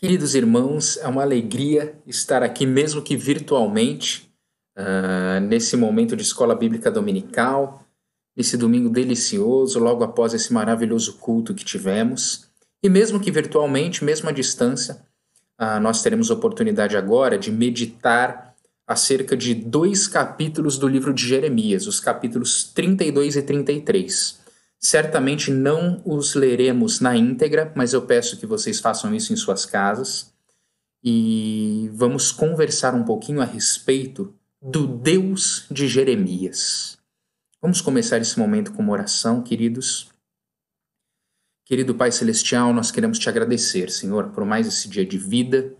Queridos irmãos, é uma alegria estar aqui, mesmo que virtualmente, uh, nesse momento de escola bíblica dominical, nesse domingo delicioso, logo após esse maravilhoso culto que tivemos. E mesmo que virtualmente, mesmo à distância, uh, nós teremos oportunidade agora de meditar acerca de dois capítulos do livro de Jeremias, os capítulos 32 e 33. Certamente não os leremos na íntegra, mas eu peço que vocês façam isso em suas casas e vamos conversar um pouquinho a respeito do Deus de Jeremias. Vamos começar esse momento com uma oração, queridos. Querido Pai Celestial, nós queremos te agradecer, Senhor, por mais esse dia de vida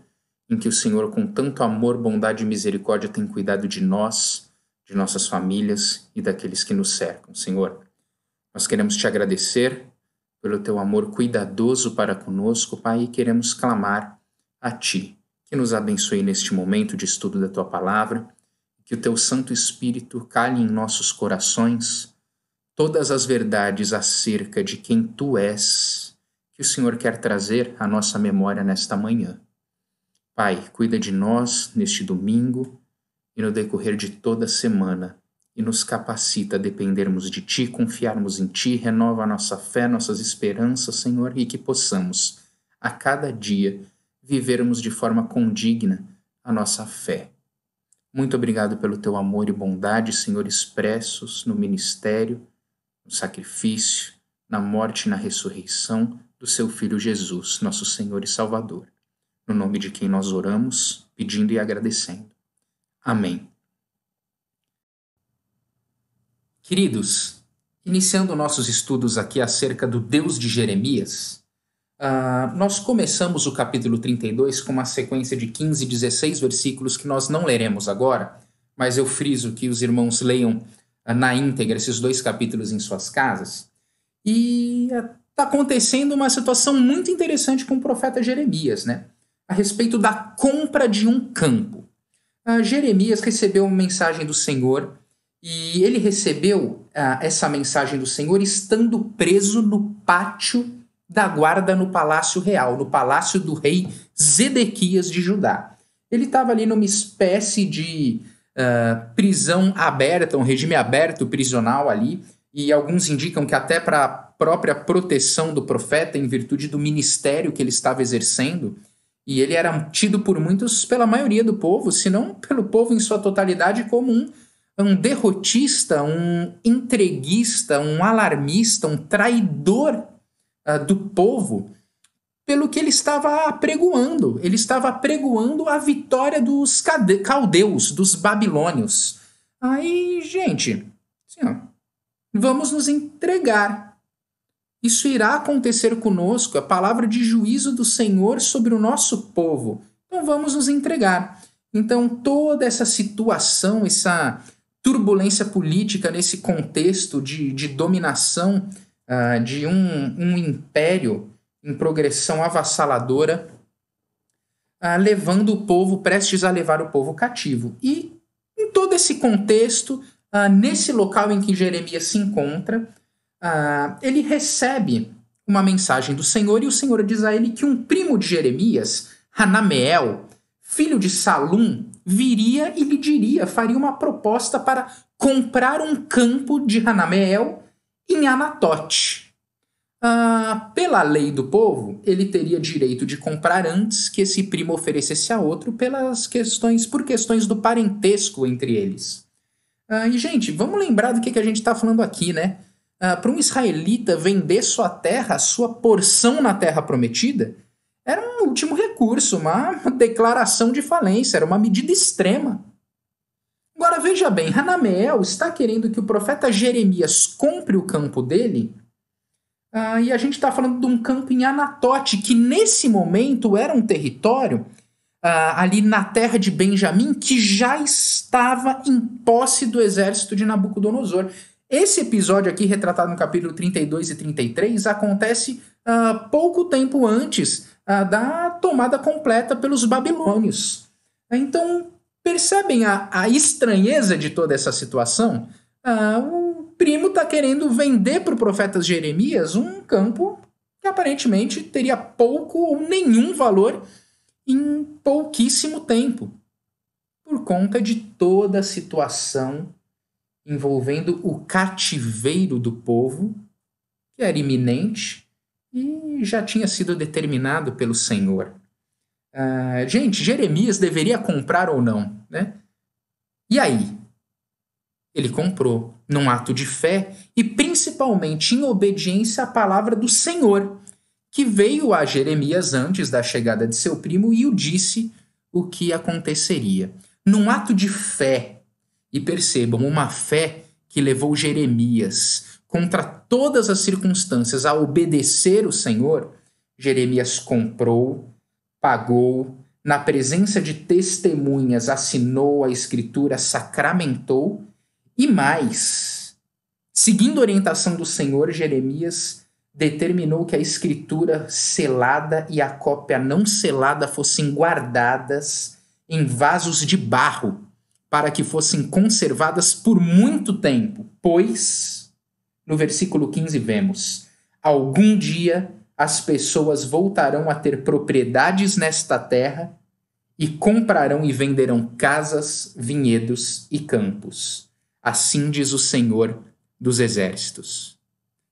em que o Senhor, com tanto amor, bondade e misericórdia, tem cuidado de nós, de nossas famílias e daqueles que nos cercam, Senhor. Nós queremos te agradecer pelo teu amor cuidadoso para conosco, Pai, e queremos clamar a Ti, que nos abençoe neste momento de estudo da Tua palavra, que o Teu Santo Espírito calhe em nossos corações todas as verdades acerca de quem Tu és, que o Senhor quer trazer à nossa memória nesta manhã. Pai, cuida de nós neste domingo e no decorrer de toda a semana e nos capacita a dependermos de Ti, confiarmos em Ti, renova a nossa fé, nossas esperanças, Senhor, e que possamos, a cada dia, vivermos de forma condigna a nossa fé. Muito obrigado pelo Teu amor e bondade, Senhor, expressos no ministério, no sacrifício, na morte e na ressurreição do Seu Filho Jesus, nosso Senhor e Salvador. No nome de quem nós oramos, pedindo e agradecendo. Amém. Queridos, iniciando nossos estudos aqui acerca do Deus de Jeremias, uh, nós começamos o capítulo 32 com uma sequência de 15 16 versículos que nós não leremos agora, mas eu friso que os irmãos leiam uh, na íntegra esses dois capítulos em suas casas. E está ah, acontecendo uma situação muito interessante com o profeta Jeremias, né? A respeito da compra de um campo. Uh, Jeremias recebeu uma mensagem do Senhor e ele recebeu ah, essa mensagem do Senhor estando preso no pátio da guarda no Palácio Real, no palácio do rei Zedequias de Judá. Ele estava ali numa espécie de uh, prisão aberta, um regime aberto prisional ali, e alguns indicam que até para a própria proteção do profeta, em virtude do ministério que ele estava exercendo, e ele era tido por muitos, pela maioria do povo, se não pelo povo em sua totalidade, como um é um derrotista, um entreguista, um alarmista, um traidor uh, do povo pelo que ele estava apregoando. Ele estava apregoando a vitória dos caldeus, dos babilônios. Aí, gente, assim, ó, vamos nos entregar. Isso irá acontecer conosco, a palavra de juízo do Senhor sobre o nosso povo. Então vamos nos entregar. Então toda essa situação, essa turbulência política nesse contexto de, de dominação uh, de um, um império em progressão avassaladora, uh, levando o povo, prestes a levar o povo cativo. E em todo esse contexto, uh, nesse local em que Jeremias se encontra, ele recebe uma mensagem do Senhor e o Senhor diz a ele que um primo de Jeremias, Hanameel, filho de Salum, viria e lhe diria, faria uma proposta para comprar um campo de Hanameel em Anatote. Ah, pela lei do povo, ele teria direito de comprar antes que esse primo oferecesse a outro pelas questões por questões do parentesco entre eles. Ah, e gente, vamos lembrar do que, que a gente está falando aqui, né? Ah, para um israelita vender sua terra, sua porção na terra prometida, era um último recurso, uma declaração de falência, era uma medida extrema. Agora veja bem, Hanameel está querendo que o profeta Jeremias compre o campo dele ah, e a gente está falando de um campo em Anatote, que nesse momento era um território ah, ali na terra de Benjamim que já estava em posse do exército de Nabucodonosor. Esse episódio aqui, retratado no capítulo 32 e 33, acontece ah, pouco tempo antes da tomada completa pelos babilônios. Então, percebem a, a estranheza de toda essa situação? Ah, o primo está querendo vender para o profeta Jeremias um campo que aparentemente teria pouco ou nenhum valor em pouquíssimo tempo, por conta de toda a situação envolvendo o cativeiro do povo, que era iminente e já tinha sido determinado pelo Senhor. Uh, gente, Jeremias deveria comprar ou não, né? E aí? Ele comprou, num ato de fé e principalmente em obediência à palavra do Senhor, que veio a Jeremias antes da chegada de seu primo e o disse o que aconteceria. Num ato de fé, e percebam, uma fé que levou Jeremias contra todas as circunstâncias a obedecer o Senhor, Jeremias comprou, pagou, na presença de testemunhas assinou a escritura, sacramentou e mais. Seguindo a orientação do Senhor, Jeremias determinou que a escritura selada e a cópia não selada fossem guardadas em vasos de barro para que fossem conservadas por muito tempo, pois no versículo 15, vemos: Algum dia as pessoas voltarão a ter propriedades nesta terra e comprarão e venderão casas, vinhedos e campos. Assim diz o Senhor dos Exércitos.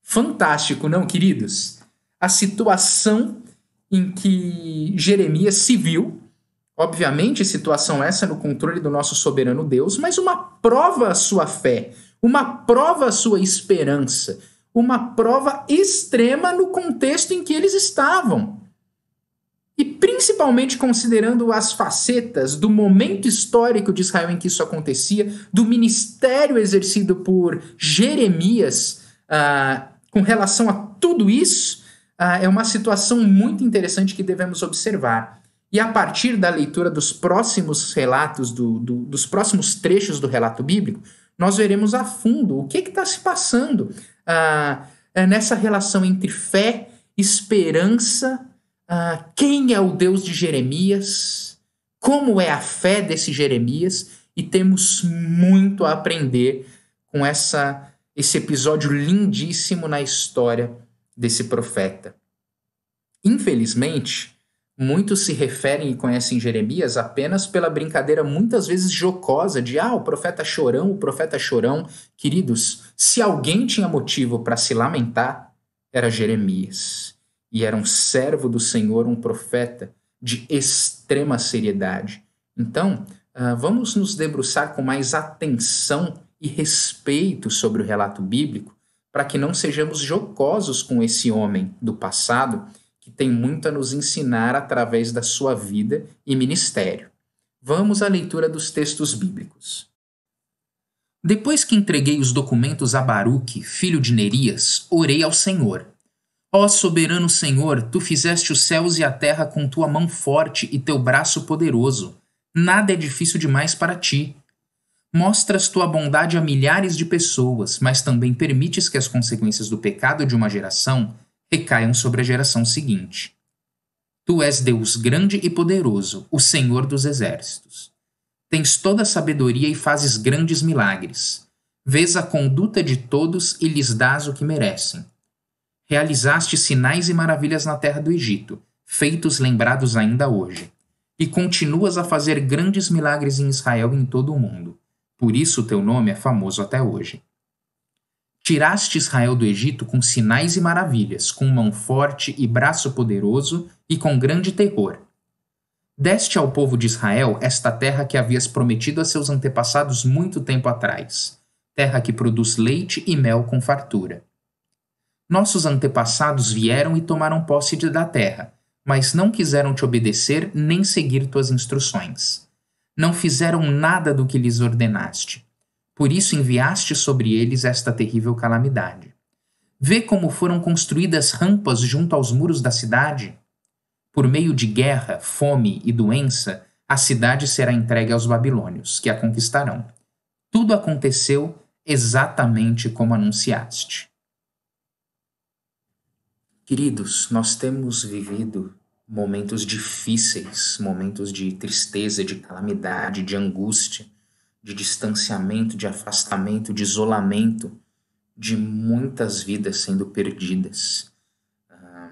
Fantástico, não, queridos? A situação em que Jeremias se viu, obviamente, situação essa no controle do nosso soberano Deus, mas uma prova à sua fé, uma prova à sua esperança, uma prova extrema no contexto em que eles estavam. E principalmente considerando as facetas do momento histórico de Israel em que isso acontecia, do ministério exercido por Jeremias ah, com relação a tudo isso, ah, é uma situação muito interessante que devemos observar. E a partir da leitura dos próximos relatos, do, do, dos próximos trechos do relato bíblico, nós veremos a fundo o que está se passando ah, é, nessa relação entre fé, esperança, ah, quem é o Deus de Jeremias, como é a fé desse Jeremias, e temos muito a aprender com essa, esse episódio lindíssimo na história desse profeta. Infelizmente, Muitos se referem e conhecem Jeremias apenas pela brincadeira muitas vezes jocosa de ah, o profeta chorão, o profeta chorão. Queridos, se alguém tinha motivo para se lamentar, era Jeremias. E era um servo do Senhor, um profeta de extrema seriedade. Então, ah, vamos nos debruçar com mais atenção e respeito sobre o relato bíblico, para que não sejamos jocosos com esse homem do passado que tem muito a nos ensinar através da sua vida e ministério. Vamos à leitura dos textos bíblicos. Depois que entreguei os documentos a Baruque, filho de Nerias, orei ao Senhor. Ó soberano Senhor, tu fizeste os céus e a terra com tua mão forte e teu braço poderoso. Nada é difícil demais para ti. Mostras tua bondade a milhares de pessoas, mas também permites que as consequências do pecado de uma geração recaiam sobre a geração seguinte. Tu és Deus grande e poderoso, o Senhor dos exércitos. Tens toda a sabedoria e fazes grandes milagres. Vês a conduta de todos e lhes dás o que merecem. Realizaste sinais e maravilhas na terra do Egito, feitos lembrados ainda hoje. E continuas a fazer grandes milagres em Israel e em todo o mundo. Por isso teu nome é famoso até hoje. Tiraste Israel do Egito com sinais e maravilhas, com mão forte e braço poderoso e com grande terror. Deste ao povo de Israel esta terra que havias prometido a seus antepassados muito tempo atrás, terra que produz leite e mel com fartura. Nossos antepassados vieram e tomaram posse de da terra, mas não quiseram te obedecer nem seguir tuas instruções. Não fizeram nada do que lhes ordenaste por isso enviaste sobre eles esta terrível calamidade. Vê como foram construídas rampas junto aos muros da cidade. Por meio de guerra, fome e doença, a cidade será entregue aos babilônios, que a conquistarão. Tudo aconteceu exatamente como anunciaste. Queridos, nós temos vivido momentos difíceis, momentos de tristeza, de calamidade, de angústia de distanciamento, de afastamento, de isolamento de muitas vidas sendo perdidas. Ah,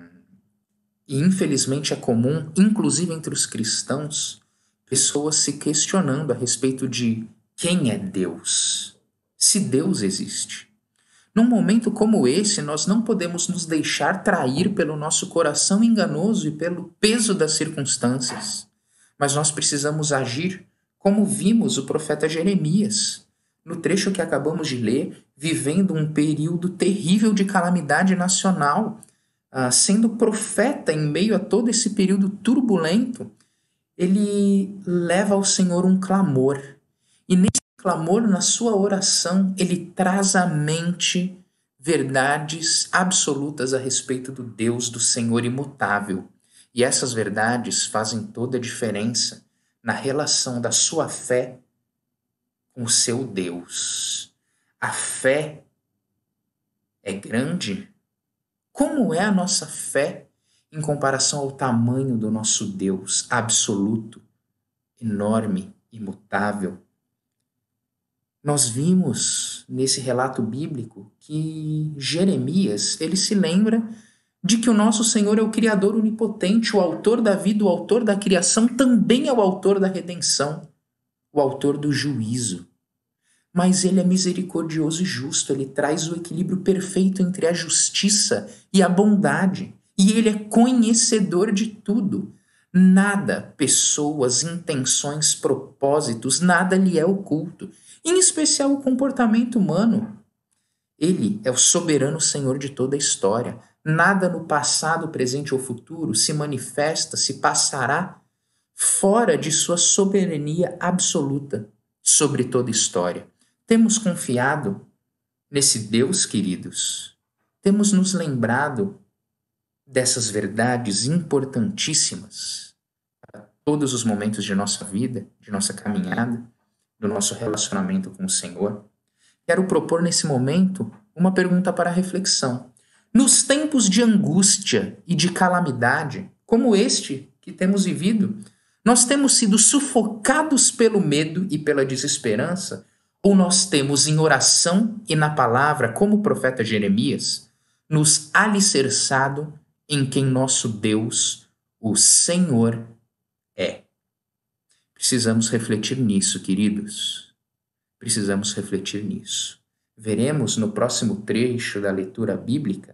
e infelizmente é comum, inclusive entre os cristãos, pessoas se questionando a respeito de quem é Deus, se Deus existe. Num momento como esse, nós não podemos nos deixar trair pelo nosso coração enganoso e pelo peso das circunstâncias, mas nós precisamos agir como vimos o profeta Jeremias, no trecho que acabamos de ler, vivendo um período terrível de calamidade nacional, ah, sendo profeta em meio a todo esse período turbulento, ele leva ao Senhor um clamor. E nesse clamor, na sua oração, ele traz à mente verdades absolutas a respeito do Deus, do Senhor imutável. E essas verdades fazem toda a diferença na relação da sua fé com o seu Deus. A fé é grande? Como é a nossa fé em comparação ao tamanho do nosso Deus absoluto, enorme, imutável? Nós vimos nesse relato bíblico que Jeremias, ele se lembra de que o nosso Senhor é o Criador onipotente, o autor da vida, o autor da criação, também é o autor da redenção, o autor do juízo. Mas ele é misericordioso e justo, ele traz o equilíbrio perfeito entre a justiça e a bondade, e ele é conhecedor de tudo. Nada, pessoas, intenções, propósitos, nada lhe é oculto, em especial o comportamento humano. Ele é o soberano Senhor de toda a história Nada no passado, presente ou futuro se manifesta, se passará fora de sua soberania absoluta sobre toda história. Temos confiado nesse Deus, queridos. Temos nos lembrado dessas verdades importantíssimas para todos os momentos de nossa vida, de nossa caminhada, do nosso relacionamento com o Senhor. Quero propor nesse momento uma pergunta para reflexão. Nos tempos de angústia e de calamidade, como este que temos vivido, nós temos sido sufocados pelo medo e pela desesperança, ou nós temos em oração e na palavra, como o profeta Jeremias, nos alicerçado em quem nosso Deus, o Senhor, é. Precisamos refletir nisso, queridos. Precisamos refletir nisso. Veremos no próximo trecho da leitura bíblica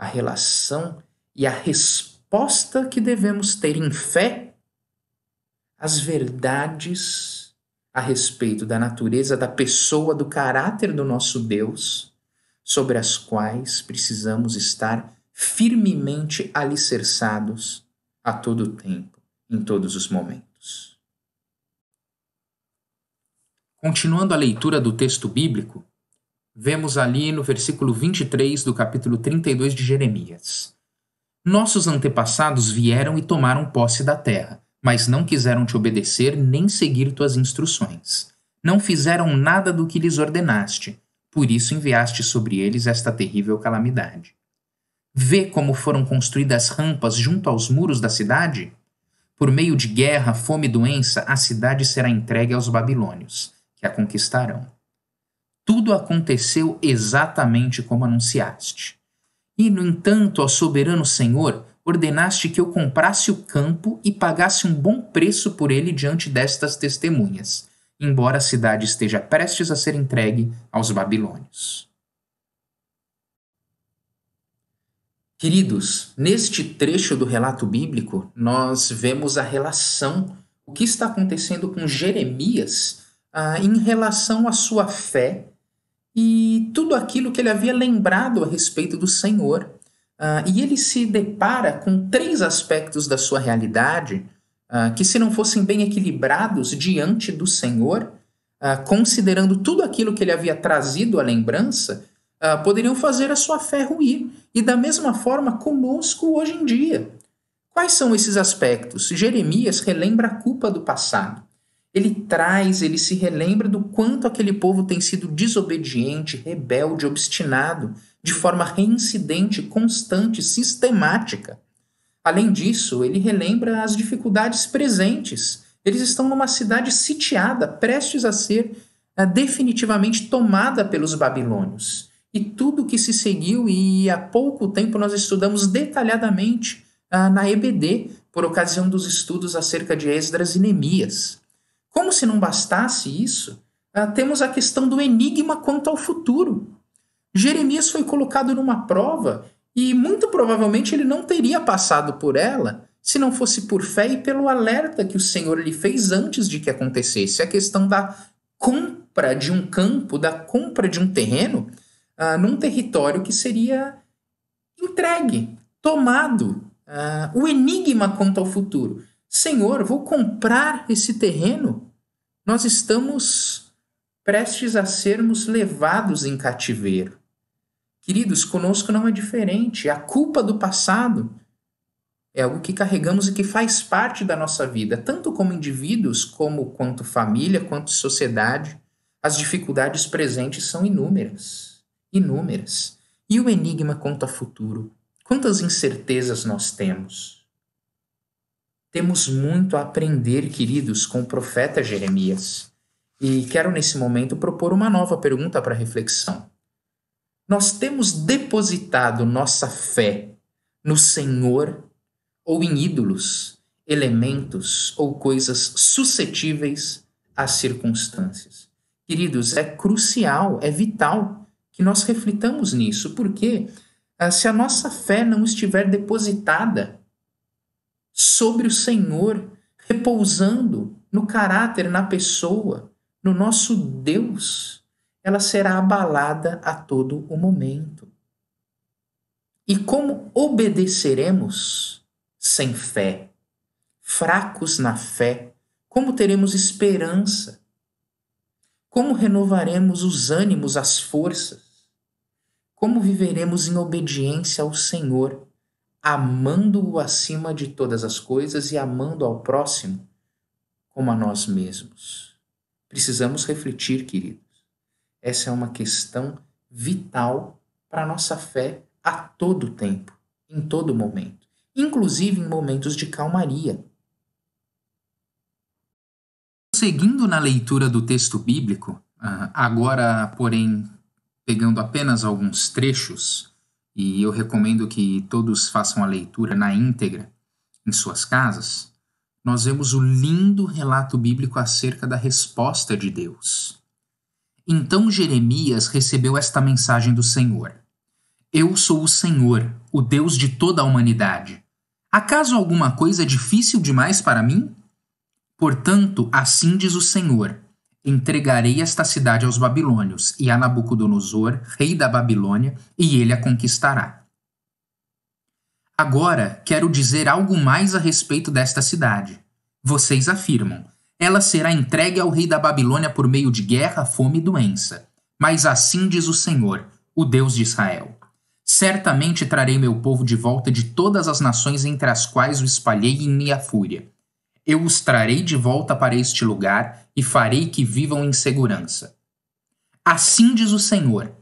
a relação e a resposta que devemos ter em fé às verdades a respeito da natureza, da pessoa, do caráter do nosso Deus, sobre as quais precisamos estar firmemente alicerçados a todo o tempo, em todos os momentos. Continuando a leitura do texto bíblico, vemos ali no versículo 23 do capítulo 32 de Jeremias. Nossos antepassados vieram e tomaram posse da terra, mas não quiseram te obedecer nem seguir tuas instruções. Não fizeram nada do que lhes ordenaste, por isso enviaste sobre eles esta terrível calamidade. Vê como foram construídas rampas junto aos muros da cidade? Por meio de guerra, fome e doença, a cidade será entregue aos babilônios, que a conquistarão tudo aconteceu exatamente como anunciaste. E, no entanto, ó soberano Senhor, ordenaste que eu comprasse o campo e pagasse um bom preço por ele diante destas testemunhas, embora a cidade esteja prestes a ser entregue aos babilônios. Queridos, neste trecho do relato bíblico, nós vemos a relação, o que está acontecendo com Jeremias ah, em relação à sua fé e tudo aquilo que ele havia lembrado a respeito do Senhor. Uh, e ele se depara com três aspectos da sua realidade uh, que, se não fossem bem equilibrados diante do Senhor, uh, considerando tudo aquilo que ele havia trazido à lembrança, poderiam fazer a sua fé ruir. E da mesma forma conosco hoje em dia. Quais são esses aspectos? Jeremias relembra a culpa do passado. Ele traz, ele se relembra do quanto aquele povo tem sido desobediente, rebelde, obstinado, de forma reincidente, constante, sistemática. Além disso, ele relembra as dificuldades presentes. Eles estão numa cidade sitiada, prestes a ser uh, definitivamente tomada pelos babilônios. E tudo o que se seguiu, e há pouco tempo nós estudamos detalhadamente uh, na EBD, por ocasião dos estudos acerca de Esdras e Neemias. Como se não bastasse isso, ah, temos a questão do enigma quanto ao futuro. Jeremias foi colocado numa prova e muito provavelmente ele não teria passado por ela se não fosse por fé e pelo alerta que o Senhor lhe fez antes de que acontecesse a questão da compra de um campo, da compra de um terreno, uh, num território que seria entregue, tomado. Uh, o enigma quanto ao futuro. Senhor, vou comprar esse terreno. Nós estamos prestes a sermos levados em cativeiro. Queridos, conosco não é diferente. A culpa do passado é algo que carregamos e que faz parte da nossa vida, tanto como indivíduos, como quanto família, quanto sociedade. As dificuldades presentes são inúmeras, inúmeras. E o enigma quanto ao futuro? Quantas incertezas nós temos? Temos muito a aprender, queridos, com o profeta Jeremias. E quero nesse momento propor uma nova pergunta para reflexão. Nós temos depositado nossa fé no Senhor ou em ídolos, elementos ou coisas suscetíveis às circunstâncias? Queridos, é crucial, é vital que nós reflitamos nisso, porque ah, se a nossa fé não estiver depositada sobre o Senhor, repousando no caráter, na pessoa, no nosso Deus, ela será abalada a todo o momento. E como obedeceremos sem fé? Fracos na fé, como teremos esperança? Como renovaremos os ânimos, as forças? Como viveremos em obediência ao Senhor amando-o acima de todas as coisas e amando ao próximo como a nós mesmos. Precisamos refletir, queridos. Essa é uma questão vital para a nossa fé a todo tempo, em todo momento, inclusive em momentos de calmaria. Seguindo na leitura do texto bíblico, ah, agora, porém, pegando apenas alguns trechos, e eu recomendo que todos façam a leitura na íntegra em suas casas, nós vemos o lindo relato bíblico acerca da resposta de Deus. Então Jeremias recebeu esta mensagem do Senhor: Eu sou o Senhor, o Deus de toda a humanidade. Acaso alguma coisa é difícil demais para mim? Portanto, assim diz o Senhor: Entregarei esta cidade aos babilônios e a Nabucodonosor, rei da Babilônia, e ele a conquistará. Agora quero dizer algo mais a respeito desta cidade. Vocês afirmam: ela será entregue ao rei da Babilônia por meio de guerra, fome e doença. Mas assim diz o Senhor, o Deus de Israel: Certamente trarei meu povo de volta de todas as nações entre as quais o espalhei em minha fúria eu os trarei de volta para este lugar e farei que vivam em segurança. Assim diz o Senhor: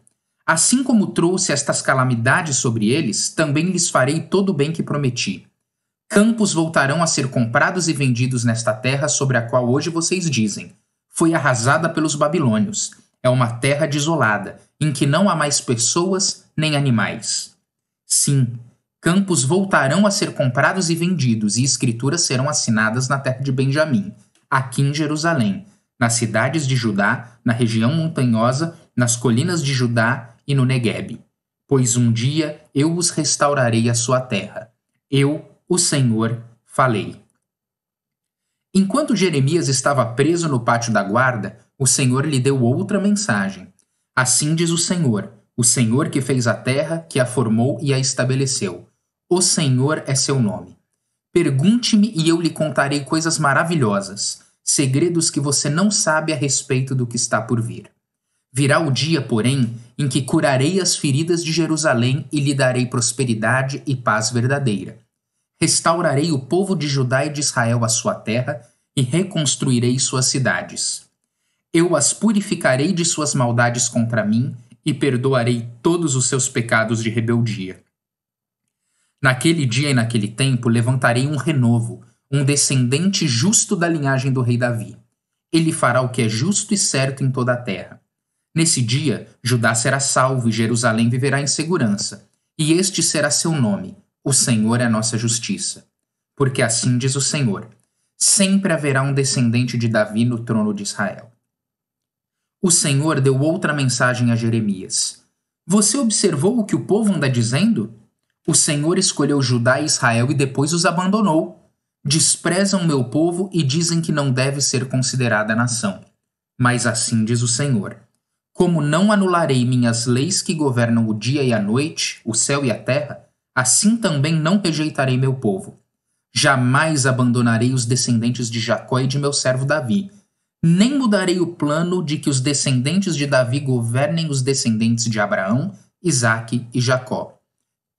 Assim como trouxe estas calamidades sobre eles, também lhes farei todo o bem que prometi. Campos voltarão a ser comprados e vendidos nesta terra sobre a qual hoje vocês dizem: Foi arrasada pelos babilônios. É uma terra desolada, em que não há mais pessoas nem animais. Sim, Campos voltarão a ser comprados e vendidos, e escrituras serão assinadas na terra de Benjamim, aqui em Jerusalém, nas cidades de Judá, na região montanhosa, nas colinas de Judá e no Negueb. Pois um dia eu os restaurarei à sua terra. Eu, o Senhor, falei. Enquanto Jeremias estava preso no pátio da guarda, o Senhor lhe deu outra mensagem. Assim diz o Senhor, o Senhor que fez a terra, que a formou e a estabeleceu. O Senhor é seu nome. Pergunte-me e eu lhe contarei coisas maravilhosas, segredos que você não sabe a respeito do que está por vir. Virá o dia, porém, em que curarei as feridas de Jerusalém e lhe darei prosperidade e paz verdadeira. Restaurarei o povo de Judá e de Israel à sua terra e reconstruirei suas cidades. Eu as purificarei de suas maldades contra mim e perdoarei todos os seus pecados de rebeldia. Naquele dia e naquele tempo levantarei um renovo, um descendente justo da linhagem do rei Davi. Ele fará o que é justo e certo em toda a terra. Nesse dia, Judá será salvo e Jerusalém viverá em segurança. E este será seu nome: O Senhor é a nossa justiça. Porque assim diz o Senhor: sempre haverá um descendente de Davi no trono de Israel. O Senhor deu outra mensagem a Jeremias: Você observou o que o povo anda dizendo? O Senhor escolheu Judá e Israel e depois os abandonou. Desprezam meu povo e dizem que não deve ser considerada nação. Mas assim diz o Senhor: Como não anularei minhas leis que governam o dia e a noite, o céu e a terra, assim também não rejeitarei meu povo. Jamais abandonarei os descendentes de Jacó e de meu servo Davi, nem mudarei o plano de que os descendentes de Davi governem os descendentes de Abraão, Isaque e Jacó.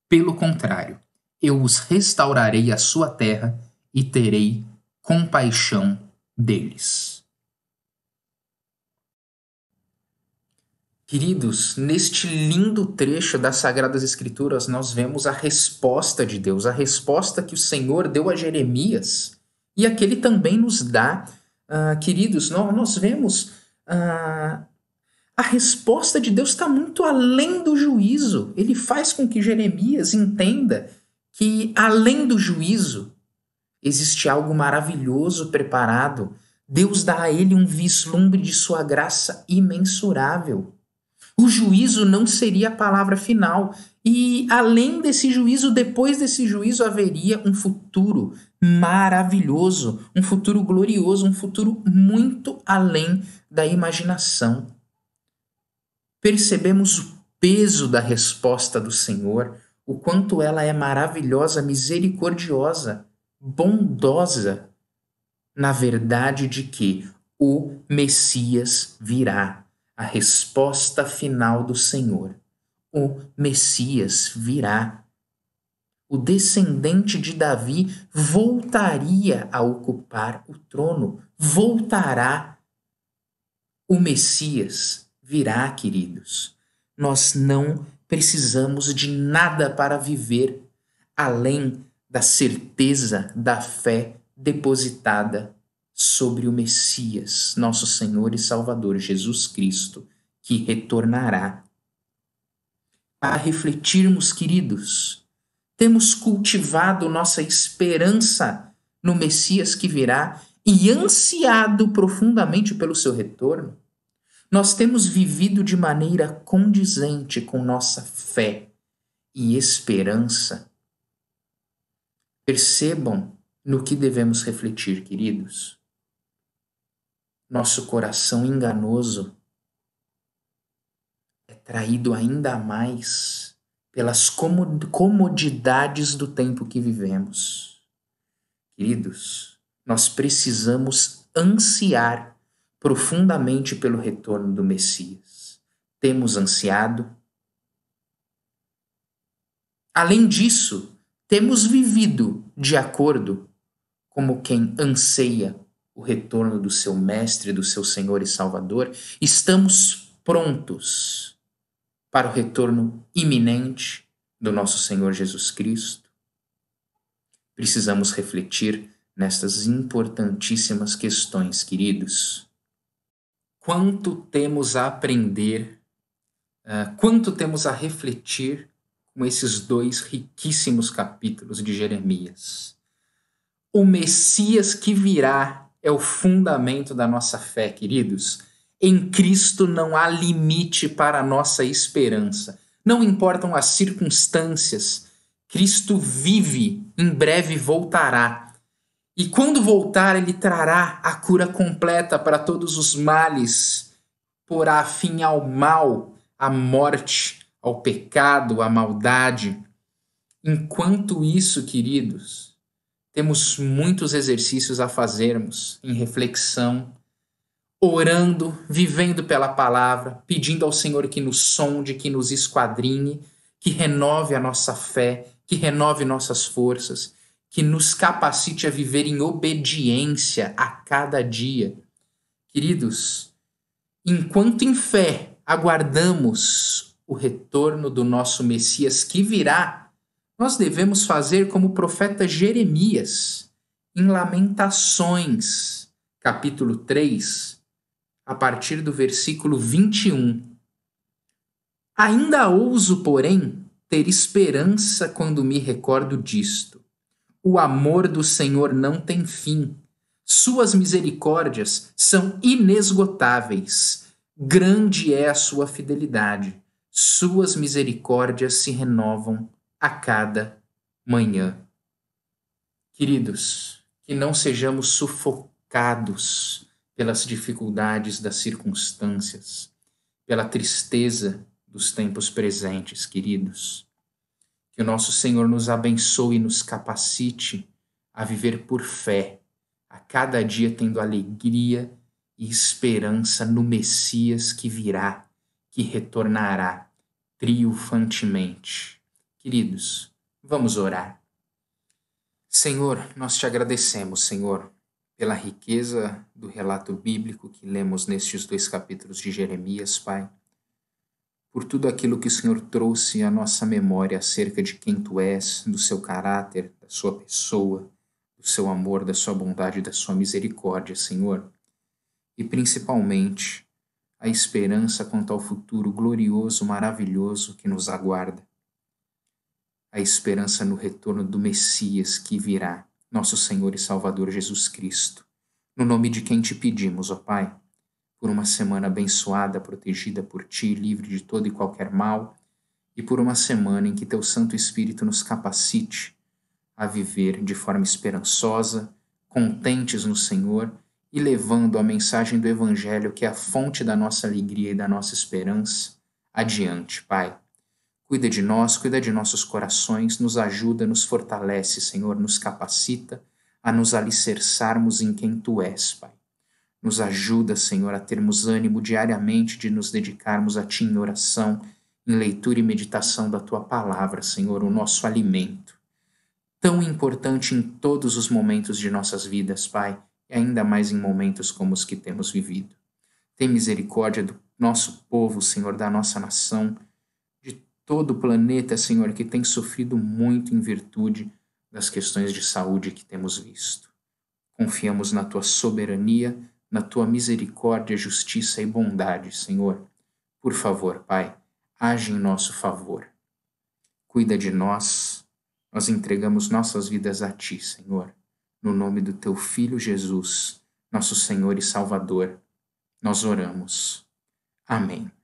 Pelo contrário, eu os restaurarei à sua terra e terei compaixão deles. Queridos, neste lindo trecho das Sagradas Escrituras, nós vemos a resposta de Deus, a resposta que o Senhor deu a Jeremias e a que ele também nos dá. Uh, queridos, nós, nós vemos ah, a resposta de Deus está muito além do juízo. Ele faz com que Jeremias entenda que, além do juízo, existe algo maravilhoso preparado. Deus dá a ele um vislumbre de sua graça imensurável. O juízo não seria a palavra final, e além desse juízo, depois desse juízo, haveria um futuro maravilhoso, um futuro glorioso, um futuro muito além da imaginação percebemos o peso da resposta do Senhor, o quanto ela é maravilhosa, misericordiosa, bondosa, na verdade de que o Messias virá, a resposta final do Senhor. O Messias virá. O descendente de Davi voltaria a ocupar o trono, voltará o Messias virá, queridos. Nós não precisamos de nada para viver além da certeza da fé depositada sobre o Messias, nosso Senhor e Salvador Jesus Cristo, que retornará. Para refletirmos, queridos, temos cultivado nossa esperança no Messias que virá e ansiado profundamente pelo seu retorno? nós temos vivido de maneira condizente com nossa fé e esperança? Percebam no que devemos refletir, queridos. Nosso coração enganoso é traído ainda mais pelas comodidades do tempo que vivemos. Queridos, nós precisamos ansiar profundamente pelo retorno do Messias. Temos ansiado. Além disso, temos vivido de acordo como quem anseia o retorno do seu Mestre, do seu Senhor e Salvador. Estamos prontos para o retorno iminente do nosso Senhor Jesus Cristo. Precisamos refletir nestas importantíssimas questões, queridos quanto temos a aprender, ah, quanto temos a refletir com esses dois riquíssimos capítulos de Jeremias. O Messias que virá é o fundamento da nossa fé, queridos. Em Cristo não há limite para a nossa esperança. Não importam as circunstâncias, Cristo vive, em breve voltará e quando voltar, ele trará a cura completa para todos os males, porá fim ao mal, à morte, ao pecado, à maldade. Enquanto isso, queridos, temos muitos exercícios a fazermos em reflexão, orando, vivendo pela palavra, pedindo ao Senhor que nos sonde, que nos esquadrine, que renove a nossa fé, que renove nossas forças que nos capacite a viver em obediência a cada dia. Queridos, enquanto em fé aguardamos o retorno do nosso Messias que virá, nós devemos fazer como o profeta Jeremias, em Lamentações, capítulo 3, a partir do versículo 21. Ainda ouso, porém, ter esperança quando me recordo disto o amor do Senhor não tem fim. Suas misericórdias são inesgotáveis. Grande é a sua fidelidade. Suas misericórdias se renovam a cada manhã. Queridos, que não sejamos sufocados pelas dificuldades das circunstâncias, pela tristeza dos tempos presentes, queridos que o nosso Senhor nos abençoe e nos capacite a viver por fé, a cada dia tendo alegria e esperança no Messias que virá, que retornará triunfantemente. Queridos, vamos orar. Senhor, nós te agradecemos, Senhor, pela riqueza do relato bíblico que lemos nestes dois capítulos de Jeremias, Pai por tudo aquilo que o Senhor trouxe à nossa memória acerca de quem tu és, do seu caráter, da sua pessoa, do seu amor, da sua bondade, da sua misericórdia, Senhor. E principalmente, a esperança quanto ao futuro glorioso, maravilhoso que nos aguarda. A esperança no retorno do Messias que virá, nosso Senhor e Salvador Jesus Cristo. No nome de quem te pedimos, ó Pai por uma semana abençoada, protegida por ti, livre de todo e qualquer mal, e por uma semana em que teu Santo Espírito nos capacite a viver de forma esperançosa, contentes no Senhor e levando a mensagem do Evangelho, que é a fonte da nossa alegria e da nossa esperança, adiante, Pai. Cuida de nós, cuida de nossos corações, nos ajuda, nos fortalece, Senhor, nos capacita a nos alicerçarmos em quem Tu és, Pai. Nos ajuda, Senhor, a termos ânimo diariamente de nos dedicarmos a Ti em oração, em leitura e meditação da Tua palavra, Senhor, o nosso alimento. Tão importante em todos os momentos de nossas vidas, Pai, e ainda mais em momentos como os que temos vivido. Tem misericórdia do nosso povo, Senhor, da nossa nação, de todo o planeta, Senhor, que tem sofrido muito em virtude das questões de saúde que temos visto. Confiamos na Tua soberania na tua misericórdia, justiça e bondade, Senhor. Por favor, Pai, age em nosso favor. Cuida de nós, nós entregamos nossas vidas a Ti, Senhor, no nome do Teu Filho Jesus, nosso Senhor e Salvador. Nós oramos. Amém.